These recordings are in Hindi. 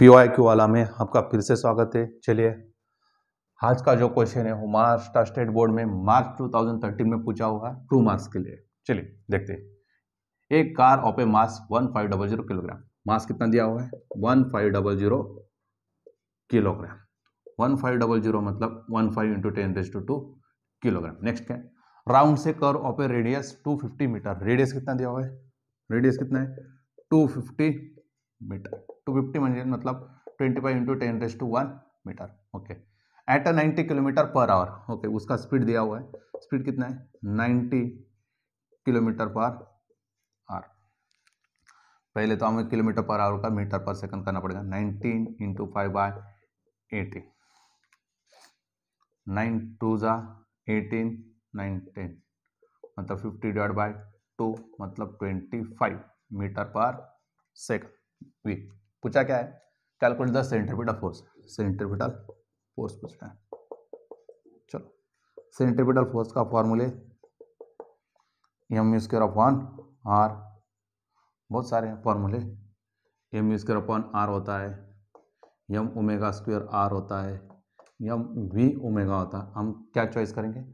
पी ओ क्यू वाला में आपका फिर से स्वागत है चलिए आज का जो क्वेश्चन है वो महाराष्ट्र स्टेट बोर्ड में मार्च 2013 में पूछा हुआ है टू मार्क्स के लिए चलिए देखते हैं एक car of mass one five double zero kilogram mass कितना दिया हुआ है one five double zero kilogram one five double zero मतलब one five into ten raise to two kilogram next क्या राउंड से कर of radius two fifty metre radius कितना दिया हुआ है रेडियस कितना है two fifty metre two fifty म्हणजे मतलब twenty five into ten raise to one metre okay at a ninety kilometre per hour okay उसका स्पीड दिया हुआ है स्पीड कितना है नाइन्टी किलोमीटर पर आर पहले तो हमें किलोमीटर पर आवर का मीटर पर सेकंड करना पड़ेगा nineteen into five by eighty nine two ज़ा एटीन नाइनटीन मतलब फिफ्टी डिवाइड बाय टू मतलब twenty five metre per second v पूछा क्या है calculate the centripetal force centripetal force पूछा है चलो सेंट्रीपिटल फोर्स का फॉर्मूले एम स्क्र अपॉन आर बहुत सारे फॉर्मूले एम स्क्र अपॉन आर होता है यम ओमेगा स्क्वेयर आर होता है यम वी ओमेगा होता है हम क्या चॉइस करेंगे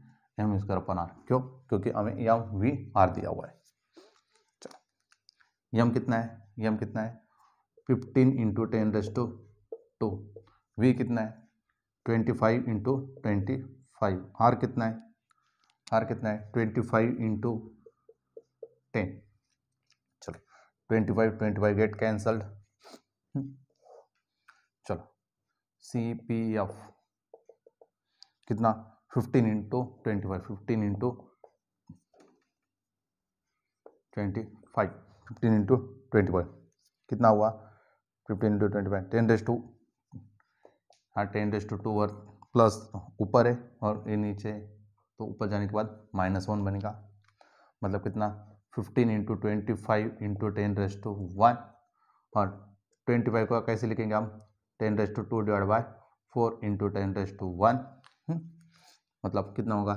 एम स्क्र अपन आर क्यों क्योंकि हमें यम वी आर दिया हुआ है चलो यम कितना है यम कितना है fifteen into ten raise to two two कितना है twenty five into twenty five r कितना है आर कितना है ट्वेंटी फाइव इंटू टेन चलो twenty five twenty five get cancelled चलो सी पी एफ कितना fifteen into twenty five fifteen into twenty five fifteen into twenty five कितना हुआ fifteen into twenty five ten raise to two ten raise to two two plus ऊपर है और ये नीचे तो ऊपर जाने के बाद माइनस वन बनेगा मतलब कितना fifteen into twenty five into ten raise to one और ट्वेंटी फाइव को कैसे लिखेंगे हम ten raise to two divide by four into ten raise to one मतलब कितना होगा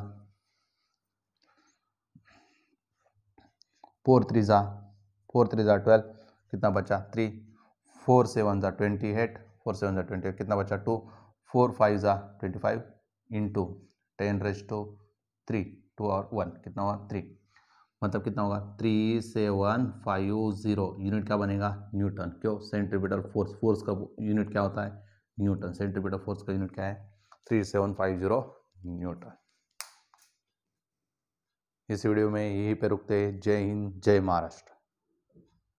फोर थ्री ज़ा फोर थ्री ज़ा ट्वेल्व कितना बचा थ्री फोर सेवन ज़ा ट्वेंटी एट फोर सेवन ज़ा ट्वेंटी एट कितना बचा टू फोर फाइव ज़ा twenty five in two ten raise to three to और वन कितना होगा थ्री मतलब कितना होगा three seven five zero unit क्या बनेगा न्यूटन क्यों सेंट्रीपिटल फोर्स फोर्स का यूनिट क्या होता है न्यूटन सेंट्रीपिटल फोर्स का यूनिट क्या है three seven five zero newton इस वीडियो में यहीं पे रुकते हैं जय हिंद जय महाराष्ट्र